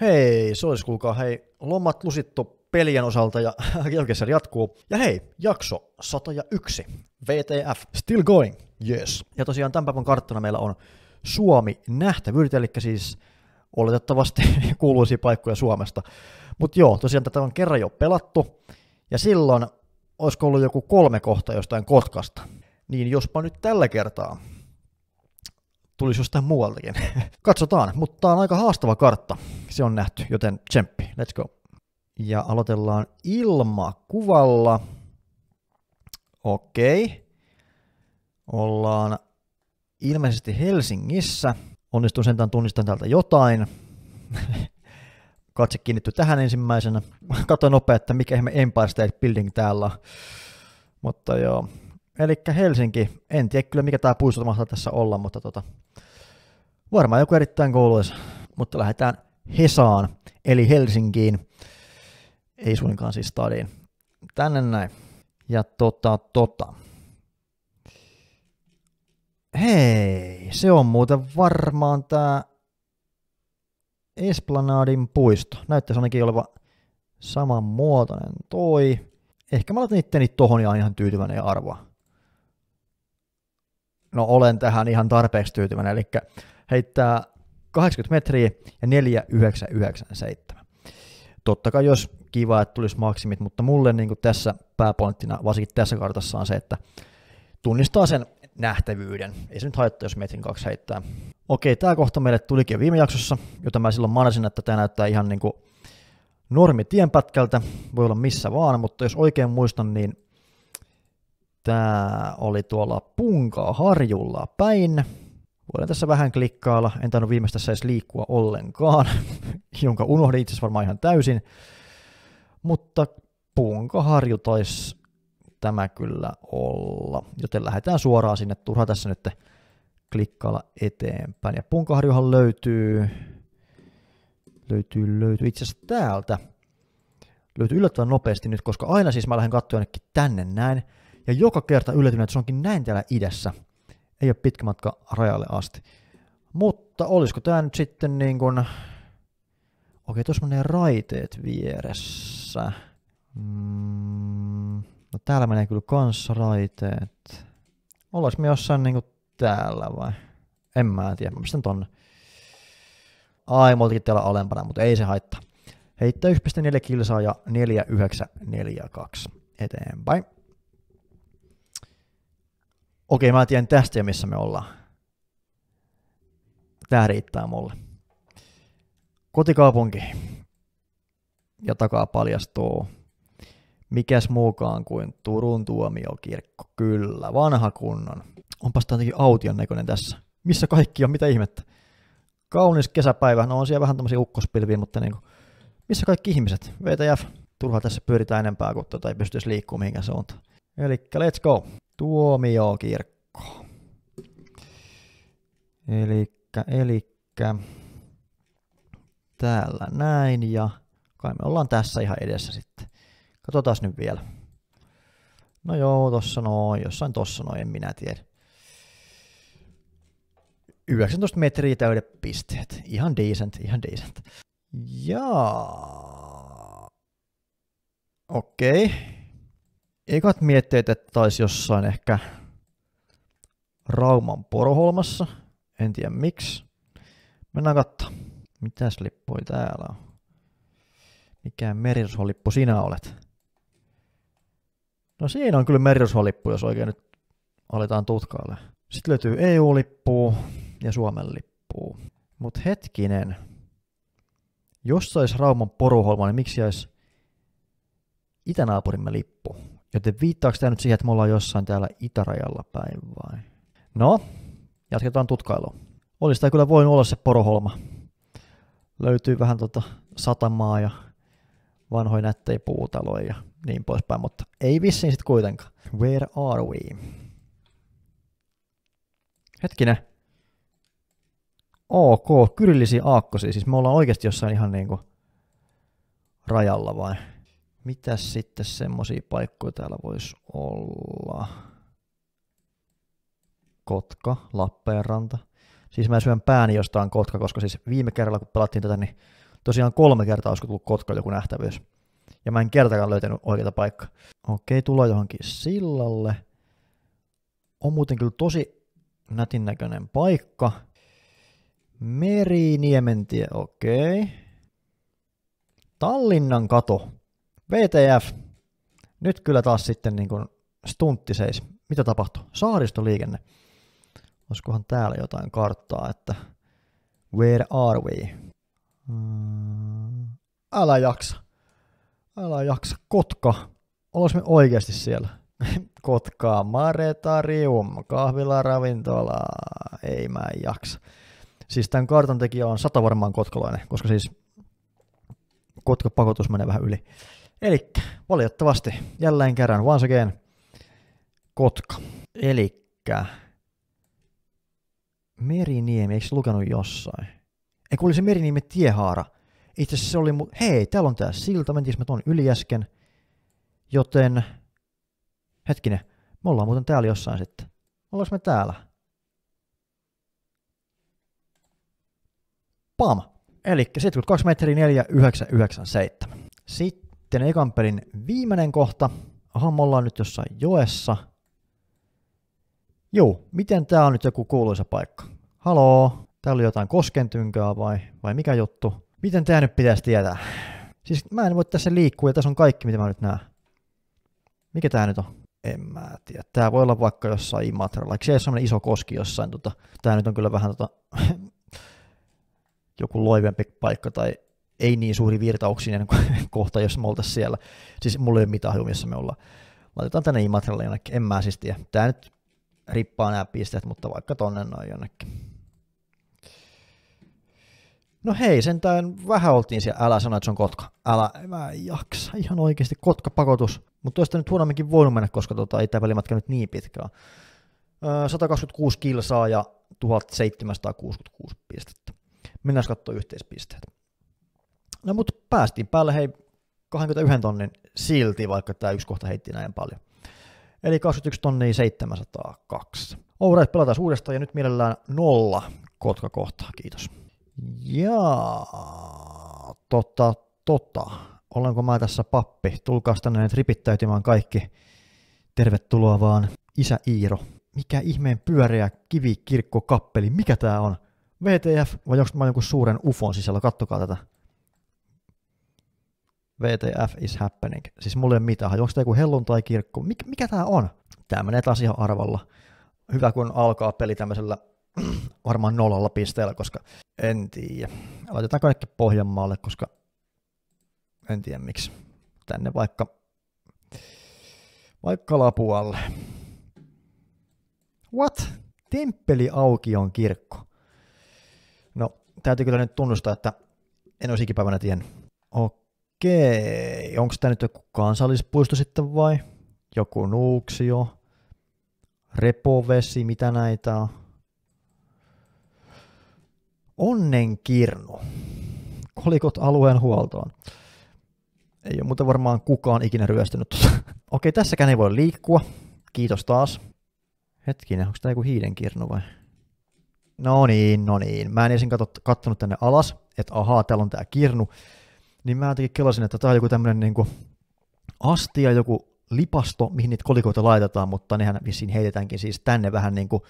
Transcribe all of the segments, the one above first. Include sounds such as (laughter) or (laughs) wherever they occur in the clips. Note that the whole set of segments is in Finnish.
Hei, se olisi kuulkaa hei, lomat lusittu pelien osalta ja (laughs) jälkeen jatkuu. Ja hei, jakso 101, VTF, still going, yes. Ja tosiaan tämän päivän karttana meillä on Suomi nähtävyydet, eli siis oletettavasti (laughs) kuuluisia paikkoja Suomesta. Mutta joo, tosiaan tätä on kerran jo pelattu, ja silloin olisiko ollut joku kolme kohtaa jostain Kotkasta. Niin jospa nyt tällä kertaa tulisi jostain muualtakin. (laughs) Katsotaan, mutta tämä on aika haastava kartta. Se on nähty, joten tsemppi. Let's go. Ja aloitellaan ilmakuvalla. Okei. Ollaan ilmeisesti Helsingissä. Onnistun sentään tunnistamaan täältä jotain. (laughs) Katse kiinnitty tähän ensimmäisenä. Katso nopea, että mikä ihme Empire State Building täällä Mutta joo, eli Helsinki, en tiedä kyllä mikä tämä puisto mahtaa tässä olla, mutta tota, varmaan joku erittäin kouluisa, mutta lähdetään Hesaan, eli Helsinkiin, ei suinkaan siis stadiin. Tänne näin. Ja tota, tota. Hei, se on muuten varmaan tämä Esplanadin puisto. Näyttäisi ainakin oleva samanmuotoinen toi. Ehkä mä laitan itteni tohon ja ihan tyytyväinen arvoa no olen tähän ihan tarpeeksi tyytyväinen, eli heittää 80 metriä ja 4997. Totta kai jos kiva, että tulisi maksimit, mutta mulle niin kuin tässä pääpointtina, varsinkin tässä kartassa on se, että tunnistaa sen nähtävyyden. Ei se nyt haittaa, jos metrin kaksi heittää. Okei, tämä kohta meille tulikin jo viime jaksossa, jota mä silloin manasin, että tämä näyttää ihan niin kuin normi tienpätkältä, voi olla missä vaan, mutta jos oikein muistan, niin Tämä oli tuolla Punkaa harjulla päin. Voin tässä vähän klikkailla, en tainnut viimeistä edes liikkua ollenkaan, (laughs) jonka unohdin itse varmaan ihan täysin. Mutta Punka harju taisi tämä kyllä olla, joten lähdetään suoraan sinne, turha tässä nyt klikkailla eteenpäin. Ja Punkaharjuhan löytyy, löytyy, löytyy itse asiassa täältä. Löytyy yllättävän nopeasti nyt, koska aina siis mä lähden katsoa jonnekin tänne näin, ja joka kerta yllätyin, että se onkin näin täällä idässä. Ei ole pitkä matka rajalle asti. Mutta olisiko tämä nyt sitten niin kuin... Okei, tuossa menee raiteet vieressä. Mm, no täällä menee kyllä kanssa raiteet. Ollaanko me jossain kuin niin täällä vai? En mä tiedä, mä pistän tonne. Ai, mä täällä alempana, mutta ei se haittaa. Heittää 1,4 kilsaa ja 4942 eteenpäin okei mä tiedän tästä ja missä me ollaan. Tämä riittää mulle. Kotikaupunki. Ja takaa paljastuu mikäs muukaan kuin Turun tuomiokirkko. Kyllä, vanha kunnon. Onpas tämä jotenkin aution näköinen tässä. Missä kaikki on, mitä ihmettä. Kaunis kesäpäivä, no on siellä vähän tämmöisiä ukkospilviä, mutta niin kuin, missä kaikki ihmiset? VTF, turha tässä pyöritään enempää, kun tuota ei pystyisi liikkumaan mihinkään suuntaan. Eli let's go! tuomiokirkko. Elikkä, elikkä täällä näin ja kai me ollaan tässä ihan edessä sitten. Katsotaan nyt vielä. No joo, tossa noin, jossain tossa noin, en minä tiedä. 19 metriä täydet pisteet. Ihan decent, ihan decent. Jaa. Okei ekat mietteet, että taisi jossain ehkä Rauman Poroholmassa, en tiedä miksi. Mennään katsomaan. Mitäs lippui täällä on? Mikä merirosholippu sinä olet? No siinä on kyllä merirosholippu, jos oikein nyt aletaan tutkailla. Sitten löytyy EU-lippu ja Suomen lippu. Mut hetkinen, jos saisi Rauman poruholma, niin miksi jäisi itänaapurimme lippu? Joten viittaako tämä nyt siihen, että me ollaan jossain täällä itärajalla päin vai? No, jatketaan tutkailua. Olisi tämä kyllä voinut olla se poroholma. Löytyy vähän tota satamaa ja vanhoja nättejä puutaloja ja niin poispäin, mutta ei vissiin sitten kuitenkaan. Where are we? Hetkinen. Ok, kyrillisiä aakkosia. Siis me ollaan oikeasti jossain ihan niinku rajalla vai? Mitäs sitten semmoisia paikkoja täällä voisi olla? Kotka, Lappeenranta. Siis mä syön pääni jostain Kotka, koska siis viime kerralla kun pelattiin tätä, niin tosiaan kolme kertaa olisiko tullut Kotka joku nähtävyys. Ja mä en kertakaan löytänyt oikeita paikkaa. Okei, tulla johonkin sillalle. On muuten kyllä tosi nätin näköinen paikka. Meri Niementie, okei. Tallinnan kato. VTF, nyt kyllä taas sitten niin kuin stuntti seis. Mitä tapahtuu? Saaristoliikenne. Olisikohan täällä jotain karttaa, että where are we? Mm, älä jaksa. Älä jaksa. Kotka. Olis me oikeasti siellä. (laughs) Kotkaa Maretarium, ravintola, Ei mä en jaksa. Siis tämän kartan tekijä on sata varmaan kotkalainen, koska siis Kotka pakotus menee vähän yli. Eli valitettavasti jälleen kerran, once again, Kotka. Eli Meriniemi, eikö se lukenut jossain? Ei, kun oli se Meriniemen tiehaara. Itse asiassa se oli, mu- hei, täällä on tää silta, mentiin mä tuon yli äsken. Joten, hetkinen, me ollaan muuten täällä jossain sitten. Ollaanko me täällä? Pam! Eli 72 metriä 4,997. Sitten sitten ekan pelin viimeinen kohta. Aha, me ollaan nyt jossain joessa. Joo, miten tää on nyt joku kuuluisa paikka? Haloo, täällä oli jotain koskentynkää vai, vai mikä juttu? Miten tää nyt pitäisi tietää? Siis mä en voi tässä liikkua ja tässä on kaikki mitä mä nyt näen. Mikä tää nyt on? En mä tiedä. Tää voi olla vaikka jossain Imatralla. Eikö siellä semmonen iso koski jossain? Tota, tää nyt on kyllä vähän tota, (laughs) joku loivempi paikka tai ei niin suuri virtauksinen (laughs) kohta, jos me oltaisiin siellä. Siis mulla ei ole mitään missä me ollaan. Laitetaan tänne Imatralle jonnekin, en mä siis tiedä. Tää nyt rippaa nämä pisteet, mutta vaikka tonne noin jonnekin. No hei, sentään vähän oltiin siellä, älä sano, että se on Kotka. Älä, mä en jaksa, ihan oikeasti Kotka pakotus. Mutta toista nyt huonomminkin voinut mennä, koska tota, ei tämä välimatka nyt niin pitkään. 126 kilsaa ja 1766 pistettä. Mennään katsoa yhteispisteet. No mutta päästiin päälle hei 21 tonnin silti, vaikka tämä yksi kohta heitti näin paljon. Eli 21 tonnia 702. Ourais pelataan uudestaan ja nyt mielellään nolla kotka kohtaa, kiitos. Ja tota, tota, olenko mä tässä pappi? tulkaa tänne ripittäytymään kaikki. Tervetuloa vaan, isä Iiro. Mikä ihmeen pyöreä kappeli mikä tää on? VTF vai onko mä jonkun suuren ufon sisällä? Kattokaa tätä. VTF is happening. Siis mulle ei ole mitään. Onko tämä joku tai kirkko? Mik, mikä tämä on? Tämä menee taas ihan arvalla. Hyvä, kun alkaa peli tämmöisellä (clears throat) varmaan nollalla pisteellä, koska en tiedä. Laitetaan kaikki Pohjanmaalle, koska en tiedä miksi. Tänne vaikka, vaikka Lapualle. What? Temppeli auki on kirkko. No, täytyy kyllä nyt tunnustaa, että en olisi ikipäivänä tiennyt. Okei. Okei, onko tämä nyt joku kansallispuisto sitten vai? Joku Nuuksio, Repovesi, mitä näitä on? Onnenkirnu. Kolikot alueen huoltoon. Ei ole muuten varmaan kukaan ikinä ryöstynyt (laughs) Okei, tässäkään ei voi liikkua. Kiitos taas. Hetkinen, onko tämä joku hiidenkirnu vai? No niin, no niin. Mä en ensin katsonut tänne alas, että ahaa, täällä on tämä kirnu niin mä jotenkin kelasin, että tämä on joku tämmöinen niin astia, joku lipasto, mihin niitä kolikoita laitetaan, mutta nehän vissiin heitetäänkin siis tänne vähän niin kuin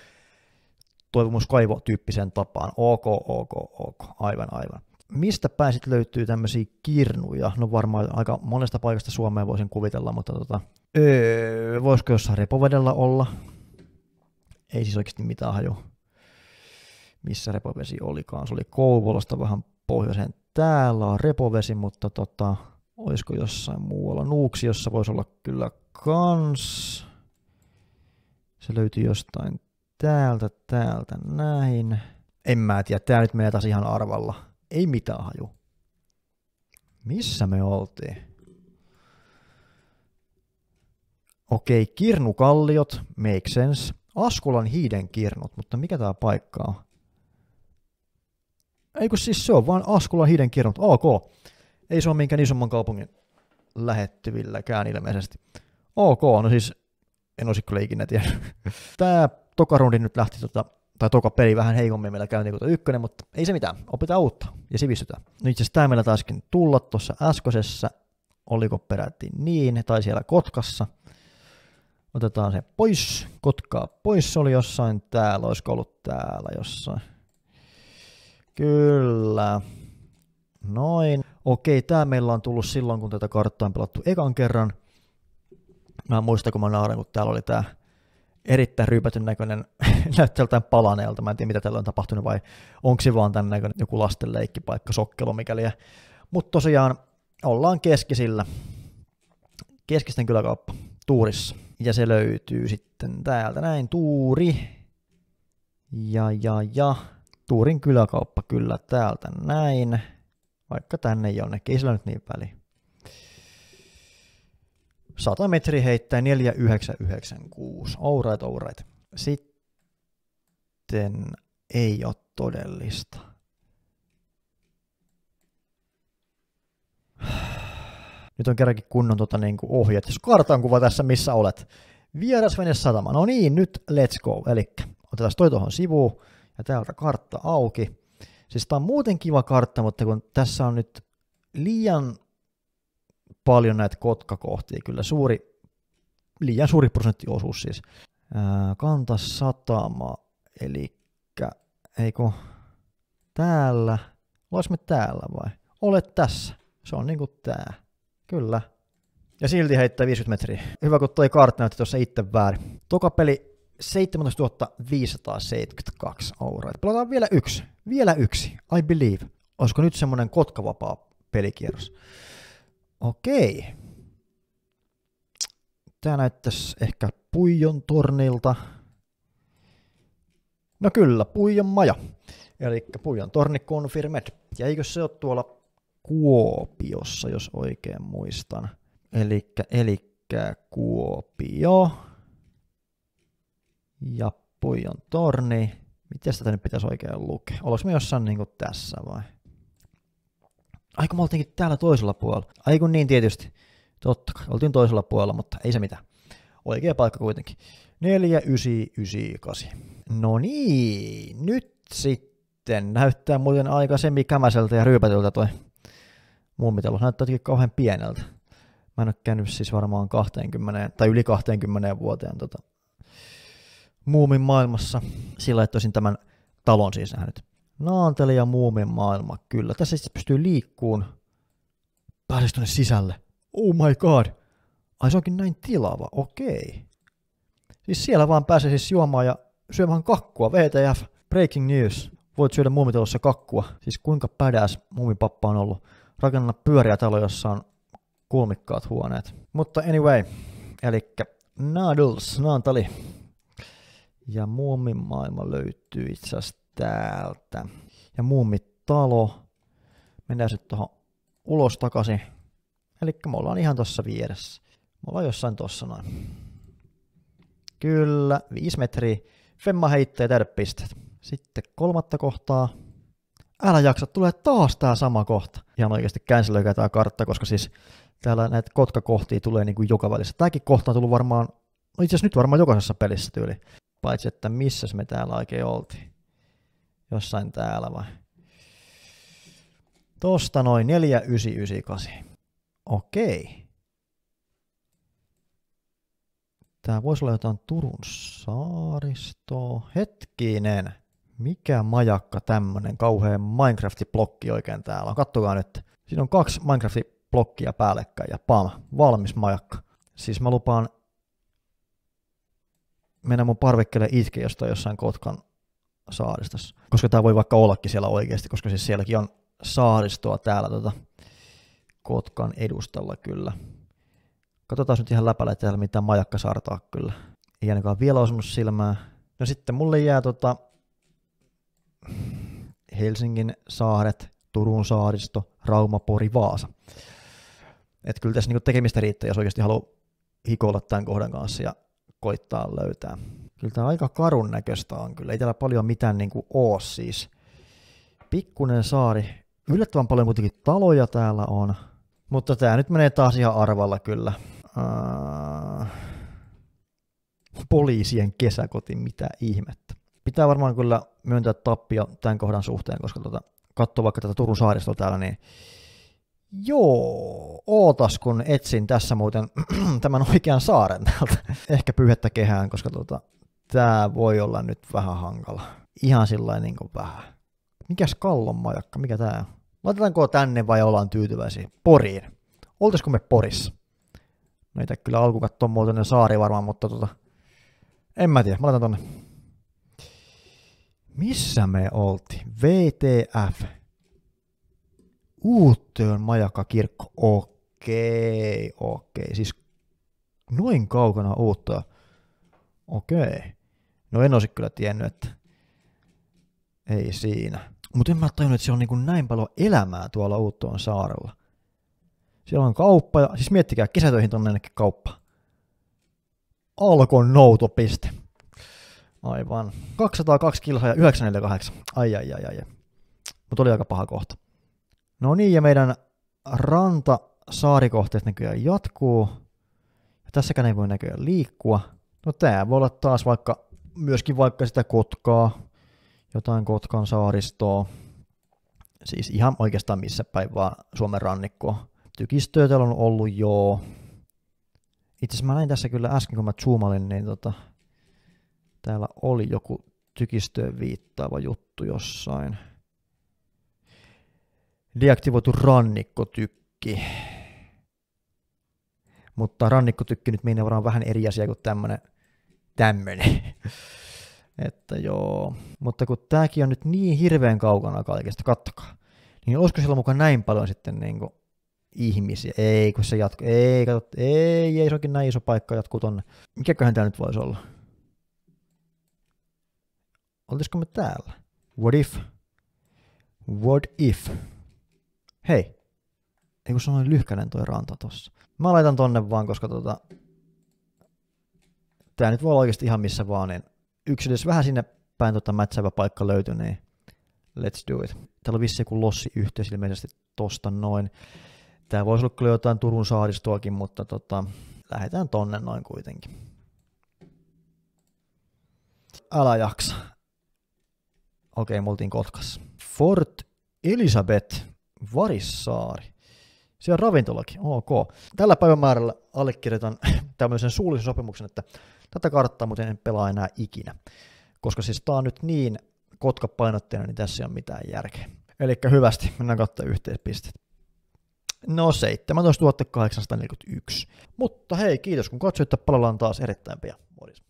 toivomuskaivo-tyyppiseen tapaan. Ok, ok, ok, aivan, aivan. Mistä pääsit löytyy tämmöisiä kirnuja? No varmaan aika monesta paikasta Suomea voisin kuvitella, mutta tota, öö, voisiko jossain repovedellä olla? Ei siis oikeasti mitään haju. Missä repovesi olikaan? Se oli Kouvolasta vähän pohjoiseen täällä on repovesi, mutta tota, olisiko jossain muualla. nuuksi, jossa voisi olla kyllä kans. Se löytyy jostain täältä, täältä, näin. En mä tiedä, tää nyt menee taas ihan arvalla. Ei mitään haju. Missä me oltiin? Okei, kirnukalliot, make sense. Askulan hiiden kirnut, mutta mikä tää paikka on? Eikö siis se on vaan Askula Hiden mutta Ok. Ei se ole minkään isomman kaupungin lähettyvilläkään ilmeisesti. Ok, no siis en olisi kyllä ikinä tiennyt. (laughs) Tämä toka rundi nyt lähti tota, tai toka peli vähän heikommin meillä käynti kuin ykkönen, mutta ei se mitään, opitaan uutta ja sivistytään. No itse asiassa tämä meillä taaskin tulla tuossa äskeisessä, oliko peräti niin, tai siellä Kotkassa. Otetaan se pois, Kotkaa pois, se oli jossain täällä, olisiko ollut täällä jossain. Kyllä. Noin. Okei, tämä meillä on tullut silloin, kun tätä karttaa on pelattu ekan kerran. Mä muistan, kun mä naurin, kun täällä oli tämä erittäin ryypätyn näköinen, (laughs) näyttää palaneelta. Mä en tiedä, mitä täällä on tapahtunut vai onko se vaan tämän näköinen joku lastenleikkipaikka, sokkelo mikäli. Mutta tosiaan ollaan keskisillä. Keskisten kyläkauppa Tuurissa. Ja se löytyy sitten täältä näin Tuuri. Ja, ja, ja Tuurin kyläkauppa kyllä täältä näin, vaikka tänne jonnekin, ei sillä nyt niin väliä. 100 metri heittää 4996. Ourait, ourait. Sitten ei ole todellista. Nyt on kerrankin kunnon tota, niin kuin ohjeet. Kartan kuva tässä, missä olet. Vierasvene satama. No niin, nyt let's go. Eli otetaan toi tuohon sivuun. Ja täältä kartta auki. Siis tämä on muuten kiva kartta, mutta kun tässä on nyt liian paljon näitä kotkakohtia, kyllä suuri, liian suuri prosenttiosuus siis. kanta satama, eli eikö täällä, olis me täällä vai? Olet tässä, se on niinku tää, kyllä. Ja silti heittää 50 metriä. Hyvä, kun toi kartta näytti tuossa itse väärin. Toka peli 17 572 euroa. pelataan vielä yksi, vielä yksi, I believe. Olisiko nyt semmoinen kotkavapaa pelikierros? Okei. Tämä näyttäisi ehkä Puijon tornilta. No kyllä, Puijon maja. Eli Puijon torni Confirmed. Ja eikö se ole tuolla Kuopiossa, jos oikein muistan. Eli elikkä Kuopio. Ja Puijon torni. Miten tätä nyt pitäisi oikein lukea? Oliko me jossain niin kuin tässä vai? Aiku me oltiinkin täällä toisella puolella. Aiku niin tietysti. Totta kai, oltiin toisella puolella, mutta ei se mitään. Oikea paikka kuitenkin. 8. No niin, nyt sitten näyttää muuten aika semikämäseltä ja ryypätyltä toi mummitalo. Näyttää jotenkin kauhean pieneltä. Mä en ole käynyt siis varmaan 20 tai yli 20 vuoteen tota, muumin maailmassa. Sillä että olisin tämän talon siis nähnyt. Naanteli ja muumin maailma, kyllä. Tässä siis pystyy liikkuun. Pääsis tuonne sisälle. Oh my god. Ai se onkin näin tilava, okei. Siis siellä vaan pääsee siis juomaan ja syömään kakkua. VTF, breaking news. Voit syödä muumitalossa kakkua. Siis kuinka pädäs muumipappa on ollut. Rakenna pyöriä talo, jossa on kulmikkaat huoneet. Mutta anyway, eli Noodles, Naantali, ja muumin maailma löytyy itse asiassa täältä. Ja muumitalo. Mennään sitten tuohon ulos takaisin. Eli me ollaan ihan tuossa vieressä. Me ollaan jossain tuossa noin. Kyllä, 5 metriä. Femma heittää täydet Sitten kolmatta kohtaa. Älä jaksa, tulee taas tää sama kohta. Ihan oikeasti käänselöikää tää kartta, koska siis täällä näitä kotkakohtia tulee niin kuin joka välissä. Tääkin kohta on tullut varmaan, no itse asiassa nyt varmaan jokaisessa pelissä tyyli paitsi että missäs me täällä oikein oltiin. Jossain täällä vai? Tosta noin 4998. Okei. Tää voisi olla jotain Turun saaristoa. Hetkinen. Mikä majakka tämmönen kauheen Minecraft-blokki oikein täällä on? Kattokaa nyt. Siinä on kaksi Minecraft-blokkia päällekkäin ja pam, valmis majakka. Siis mä lupaan mennä mun parvekkeelle itke jostain jossain Kotkan saaristossa. Koska tämä voi vaikka ollakin siellä oikeasti, koska siis sielläkin on saaristoa täällä tota, Kotkan edustalla kyllä. Katsotaan nyt ihan läpällä, että täällä mitään majakka sartaa kyllä. Ei ainakaan vielä osunut silmää. No sitten mulle jää tota Helsingin saaret, Turun saaristo, Rauma, Pori, Vaasa. Että kyllä tässä niinku tekemistä riittää, jos oikeasti haluaa hikoilla tämän kohdan kanssa ja koittaa löytää. Kyllä tämä aika karun näköistä on kyllä. Ei täällä paljon mitään niin kuin oo siis. Pikkunen saari. Yllättävän paljon kuitenkin taloja täällä on. Mutta tämä nyt menee taas ihan arvalla kyllä. Äh, poliisien kesäkoti, mitä ihmettä. Pitää varmaan kyllä myöntää tappia tämän kohdan suhteen, koska tota, katso vaikka tätä Turun saaristoa täällä, niin Joo, ootas kun etsin tässä muuten (clears throat) tämän oikean saaren täältä. (laughs) Ehkä pyyhettä kehään, koska tota, tämä voi olla nyt vähän hankala. Ihan sillä niin kuin vähän. Mikäs kallon majakka, mikä tää on? Laitetaanko tänne vai ollaan tyytyväisiä? Poriin. Oltaisiko me Porissa? No ei kyllä alkukatto muuten saari varmaan, mutta tota, en mä tiedä. Mä laitan tonne. Missä me oltiin? VTF. Uuttöön majakakirkko, okei, okei, siis noin kaukana uutta. Okei. No en olisi kyllä tiennyt, että ei siinä. Mutta en mä tajunnut, että siellä on niin näin paljon elämää tuolla Uuttoon saarella. Siellä on kauppa, ja siis miettikää, kesätöihin tuonne ainakin kauppa. Alkon noutopiste. Aivan. 202 kilhaa ja 948. Ai ai ai ai. Mutta oli aika paha kohta. No niin, ja meidän ranta saarikohteet näköjään jatkuu. Ja tässäkään ei voi näköjään liikkua. No tää voi olla taas vaikka myöskin vaikka sitä Kotkaa, jotain Kotkan saaristoa. Siis ihan oikeastaan missä päin vaan Suomen rannikkoa. Tykistöä täällä on ollut joo. Itse asiassa mä näin tässä kyllä äsken, kun mä zoomalin, niin tota, täällä oli joku tykistöön viittaava juttu jossain deaktivoitu rannikkotykki. Mutta rannikkotykki nyt meinaa varmaan vähän eri asia kuin tämmönen, tämmönen. (laughs) Että joo. Mutta kun tääkin on nyt niin hirveän kaukana kaikesta, kattokaa. Niin olisiko siellä mukaan näin paljon sitten niin kuin ihmisiä? Ei, kun se jatkuu. Ei, kato, ei, ei, se onkin näin iso paikka, jatkuu tonne. Mikäköhän tää nyt voisi olla? Olisiko me täällä? What if? What if? Hei. Ei kun se on lyhkänen toi ranta tossa. Mä laitan tonne vaan, koska tota... Tää nyt voi olla oikeasti ihan missä vaan, niin yksi edes vähän sinne päin tota mätsävä paikka löytyy, niin let's do it. Täällä on vissi joku lossi yhteys ilmeisesti tosta noin. Tää voisi olla kyllä jotain Turun saaristoakin, mutta tota, lähdetään tonne noin kuitenkin. Älä jaksa. Okei, me oltiin Kotkassa. Fort Elizabeth Varissaari. Se on ravintolakin, ok. Tällä päivämäärällä allekirjoitan (clears throat) tämmöisen suullisen sopimuksen, että tätä karttaa muuten en pelaa enää ikinä, koska siis tää on nyt niin kotka painotteena niin tässä ei ole mitään järkeä. Eli hyvästi, mennään katsomaan yhteispistet. No 17841. Mutta hei, kiitos kun katsoit että palataan taas erittäin pian. Morjens.